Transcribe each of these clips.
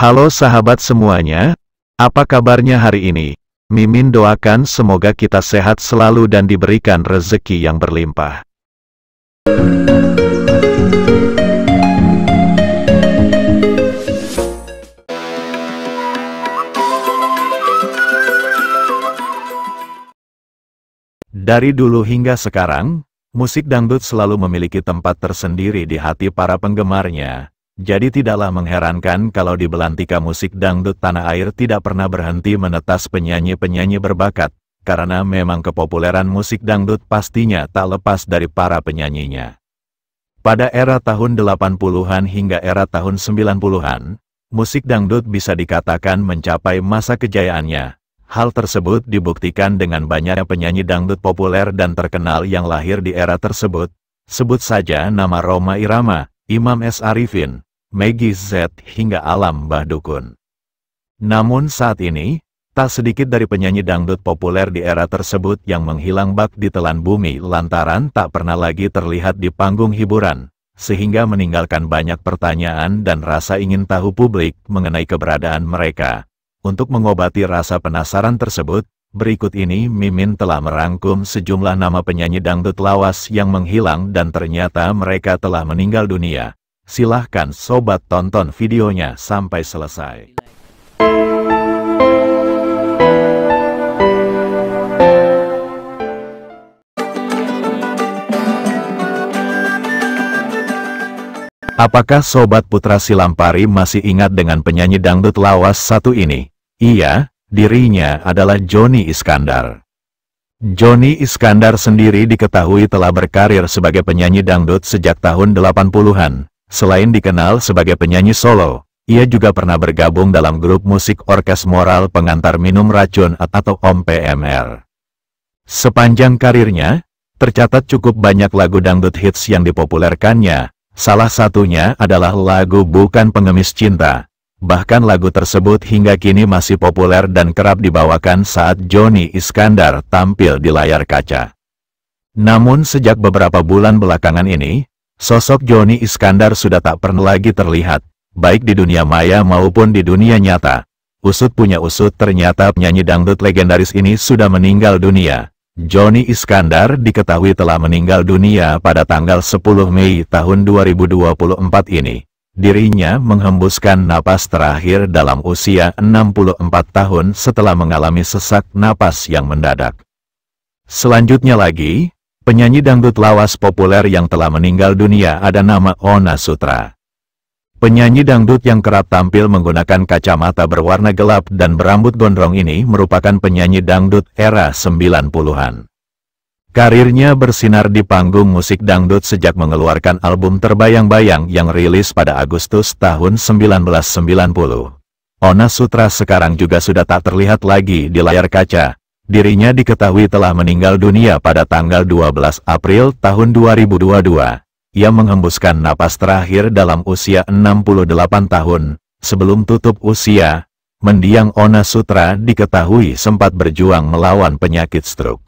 Halo sahabat semuanya, apa kabarnya hari ini? Mimin doakan semoga kita sehat selalu dan diberikan rezeki yang berlimpah. Dari dulu hingga sekarang, musik dangdut selalu memiliki tempat tersendiri di hati para penggemarnya, jadi tidaklah mengherankan kalau di belantika musik dangdut tanah air tidak pernah berhenti menetas penyanyi-penyanyi berbakat, karena memang kepopuleran musik dangdut pastinya tak lepas dari para penyanyinya. Pada era tahun 80-an hingga era tahun 90-an, musik dangdut bisa dikatakan mencapai masa kejayaannya. Hal tersebut dibuktikan dengan banyaknya penyanyi dangdut populer dan terkenal yang lahir di era tersebut. Sebut saja nama Roma Irama, Imam S. Arifin, Maggie Z hingga alam bah dukun. Namun saat ini, tak sedikit dari penyanyi dangdut populer di era tersebut yang menghilang bak di telan bumi lantaran tak pernah lagi terlihat di panggung hiburan, sehingga meninggalkan banyak pertanyaan dan rasa ingin tahu publik mengenai keberadaan mereka. Untuk mengobati rasa penasaran tersebut, berikut ini Mimin telah merangkum sejumlah nama penyanyi dangdut lawas yang menghilang dan ternyata mereka telah meninggal dunia. Silahkan sobat tonton videonya sampai selesai. Apakah Sobat Putra Silampari masih ingat dengan penyanyi dangdut lawas satu ini? Iya, dirinya adalah Joni Iskandar. Joni Iskandar sendiri diketahui telah berkarir sebagai penyanyi dangdut sejak tahun 80-an. Selain dikenal sebagai penyanyi solo, ia juga pernah bergabung dalam grup musik Orkes Moral Pengantar Minum Racun atau OM PMR. Sepanjang karirnya, tercatat cukup banyak lagu dangdut hits yang dipopulerkannya, salah satunya adalah lagu Bukan Pengemis Cinta. Bahkan lagu tersebut hingga kini masih populer dan kerap dibawakan saat Joni Iskandar tampil di layar kaca. Namun sejak beberapa bulan belakangan ini, Sosok Joni Iskandar sudah tak pernah lagi terlihat, baik di dunia maya maupun di dunia nyata. Usut punya usut ternyata penyanyi dangdut legendaris ini sudah meninggal dunia. Joni Iskandar diketahui telah meninggal dunia pada tanggal 10 Mei tahun 2024 ini. Dirinya menghembuskan napas terakhir dalam usia 64 tahun setelah mengalami sesak napas yang mendadak. Selanjutnya lagi, Penyanyi dangdut lawas populer yang telah meninggal dunia ada nama Ona Sutra. Penyanyi dangdut yang kerap tampil menggunakan kacamata berwarna gelap dan berambut gondrong ini merupakan penyanyi dangdut era 90-an. Karirnya bersinar di panggung musik dangdut sejak mengeluarkan album Terbayang-Bayang yang rilis pada Agustus tahun 1990. Ona Sutra sekarang juga sudah tak terlihat lagi di layar kaca, dirinya diketahui telah meninggal dunia pada tanggal 12 April tahun 2022. Ia menghembuskan napas terakhir dalam usia 68 tahun, sebelum tutup usia, mendiang Ona Sutra diketahui sempat berjuang melawan penyakit stroke.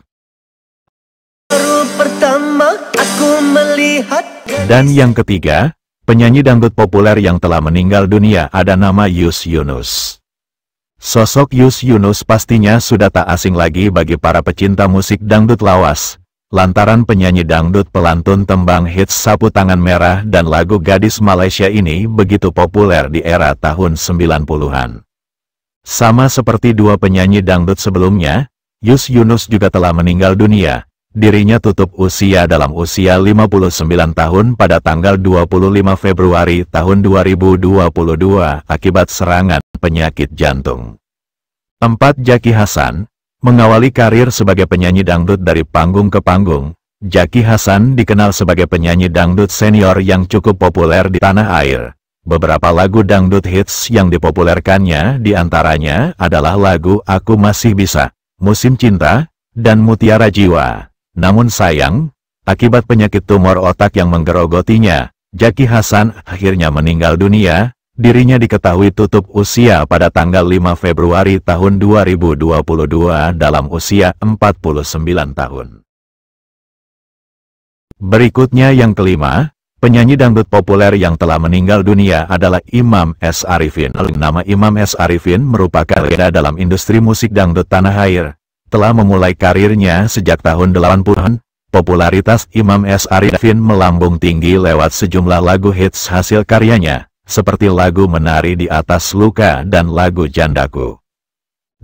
Dan yang ketiga, penyanyi dangdut populer yang telah meninggal dunia ada nama Yus Yunus. Sosok Yus Yunus pastinya sudah tak asing lagi bagi para pecinta musik dangdut lawas. Lantaran penyanyi dangdut pelantun tembang hits Sapu Tangan Merah dan lagu Gadis Malaysia ini begitu populer di era tahun 90-an. Sama seperti dua penyanyi dangdut sebelumnya, Yus Yunus juga telah meninggal dunia, Dirinya tutup usia dalam usia 59 tahun pada tanggal 25 Februari tahun 2022 akibat serangan penyakit jantung. 4. Jaki Hasan Mengawali karir sebagai penyanyi dangdut dari panggung ke panggung, Jaki Hasan dikenal sebagai penyanyi dangdut senior yang cukup populer di tanah air. Beberapa lagu dangdut hits yang dipopulerkannya diantaranya adalah lagu Aku Masih Bisa, Musim Cinta, dan Mutiara Jiwa. Namun sayang, akibat penyakit tumor otak yang menggerogotinya, Jaki Hasan akhirnya meninggal dunia, dirinya diketahui tutup usia pada tanggal 5 Februari tahun 2022 dalam usia 49 tahun. Berikutnya yang kelima, penyanyi dangdut populer yang telah meninggal dunia adalah Imam S. Arifin. Nama Imam S. Arifin merupakan legenda dalam industri musik dangdut tanah air, telah memulai karirnya sejak tahun 80-an, popularitas Imam S. Arifin melambung tinggi lewat sejumlah lagu hits hasil karyanya, seperti lagu Menari di Atas Luka dan lagu Jandaku.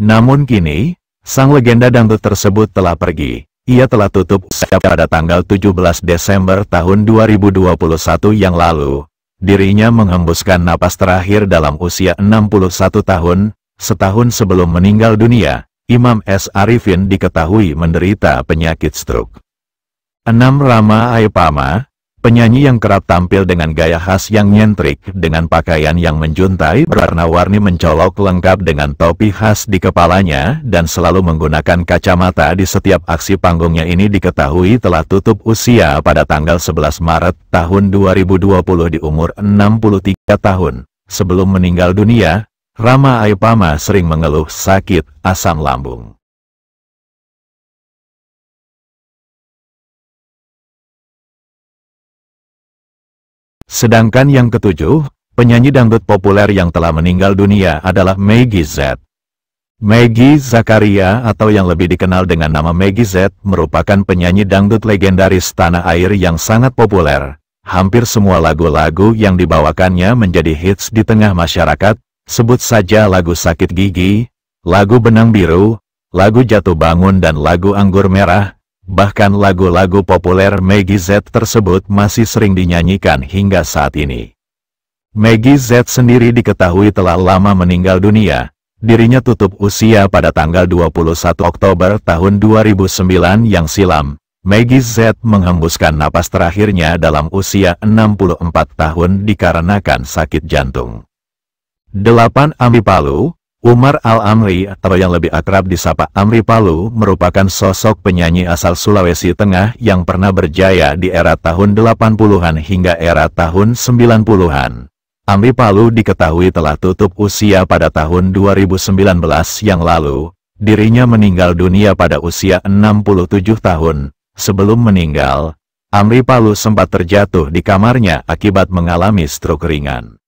Namun kini, sang legenda dangdut tersebut telah pergi. Ia telah tutup setiap pada tanggal 17 Desember tahun 2021 yang lalu. Dirinya menghembuskan napas terakhir dalam usia 61 tahun, setahun sebelum meninggal dunia, Imam S. Arifin diketahui menderita penyakit stroke. 6. Rama Aipama, penyanyi yang kerap tampil dengan gaya khas yang nyentrik dengan pakaian yang menjuntai berwarna-warni mencolok lengkap dengan topi khas di kepalanya dan selalu menggunakan kacamata di setiap aksi panggungnya ini diketahui telah tutup usia pada tanggal 11 Maret tahun 2020 di umur 63 tahun. Sebelum meninggal dunia, Rama Ayupama sering mengeluh sakit asam lambung. Sedangkan yang ketujuh, penyanyi dangdut populer yang telah meninggal dunia adalah Maggie Z. Maggie Zakaria atau yang lebih dikenal dengan nama Maggie Z merupakan penyanyi dangdut legendaris tanah air yang sangat populer. Hampir semua lagu-lagu yang dibawakannya menjadi hits di tengah masyarakat, Sebut saja lagu Sakit Gigi, lagu Benang Biru, lagu Jatuh Bangun dan lagu Anggur Merah, bahkan lagu-lagu populer Maggie Z tersebut masih sering dinyanyikan hingga saat ini. Maggie Z sendiri diketahui telah lama meninggal dunia, dirinya tutup usia pada tanggal 21 Oktober tahun 2009 yang silam. Maggie Z menghembuskan napas terakhirnya dalam usia 64 tahun dikarenakan sakit jantung. 8. Amri Palu Umar Al-Amri atau yang lebih akrab disapa Amri Palu merupakan sosok penyanyi asal Sulawesi Tengah yang pernah berjaya di era tahun 80-an hingga era tahun 90-an. Amri Palu diketahui telah tutup usia pada tahun 2019 yang lalu. Dirinya meninggal dunia pada usia 67 tahun. Sebelum meninggal, Amri Palu sempat terjatuh di kamarnya akibat mengalami stroke ringan.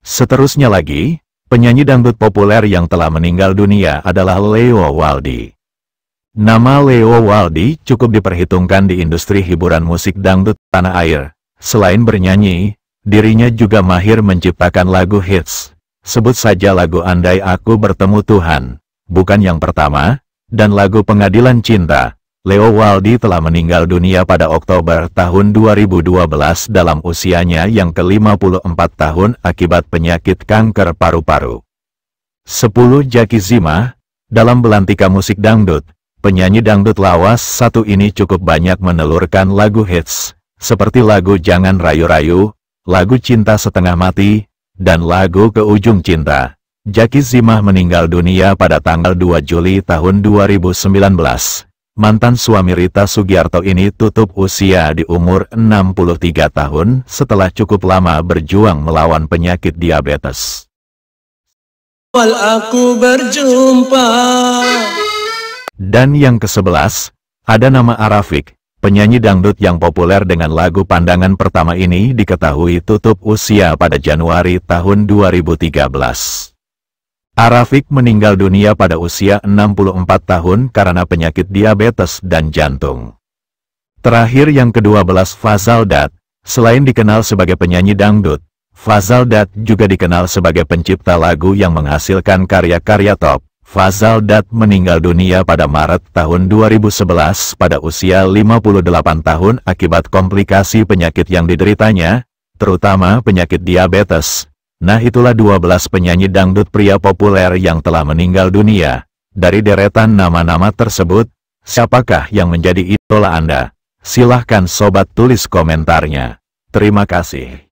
Seterusnya lagi, penyanyi dangdut populer yang telah meninggal dunia adalah Leo Waldi. Nama Leo Waldi cukup diperhitungkan di industri hiburan musik dangdut tanah air. Selain bernyanyi, dirinya juga mahir menciptakan lagu hits. Sebut saja lagu Andai Aku Bertemu Tuhan, bukan yang pertama, dan lagu Pengadilan Cinta, Leo Waldi telah meninggal dunia pada Oktober tahun 2012 dalam usianya yang ke-54 tahun akibat penyakit kanker paru-paru. 10 Jaki Zima, dalam belantika musik dangdut, penyanyi dangdut lawas satu ini cukup banyak menelurkan lagu hits, seperti lagu Jangan Rayu-Rayu, lagu Cinta Setengah Mati, dan lagu Ke Ujung Cinta. Jaki Zimah meninggal dunia pada tanggal 2 Juli tahun 2019 Mantan suami Rita Sugiarto ini tutup usia di umur 63 tahun setelah cukup lama berjuang melawan penyakit diabetes. Wal aku berjumpa. Dan yang ke-11, ada nama Arafik, penyanyi dangdut yang populer dengan lagu Pandangan Pertama ini diketahui tutup usia pada Januari tahun 2013. Arafik meninggal dunia pada usia 64 tahun karena penyakit diabetes dan jantung. Terakhir yang ke-12 Fazal Dat, selain dikenal sebagai penyanyi dangdut, Fazal Dat juga dikenal sebagai pencipta lagu yang menghasilkan karya-karya top. Fazal Dat meninggal dunia pada Maret tahun 2011 pada usia 58 tahun akibat komplikasi penyakit yang dideritanya, terutama penyakit diabetes, Nah itulah 12 penyanyi dangdut pria populer yang telah meninggal dunia. Dari deretan nama-nama tersebut, siapakah yang menjadi idola Anda? Silahkan sobat tulis komentarnya. Terima kasih.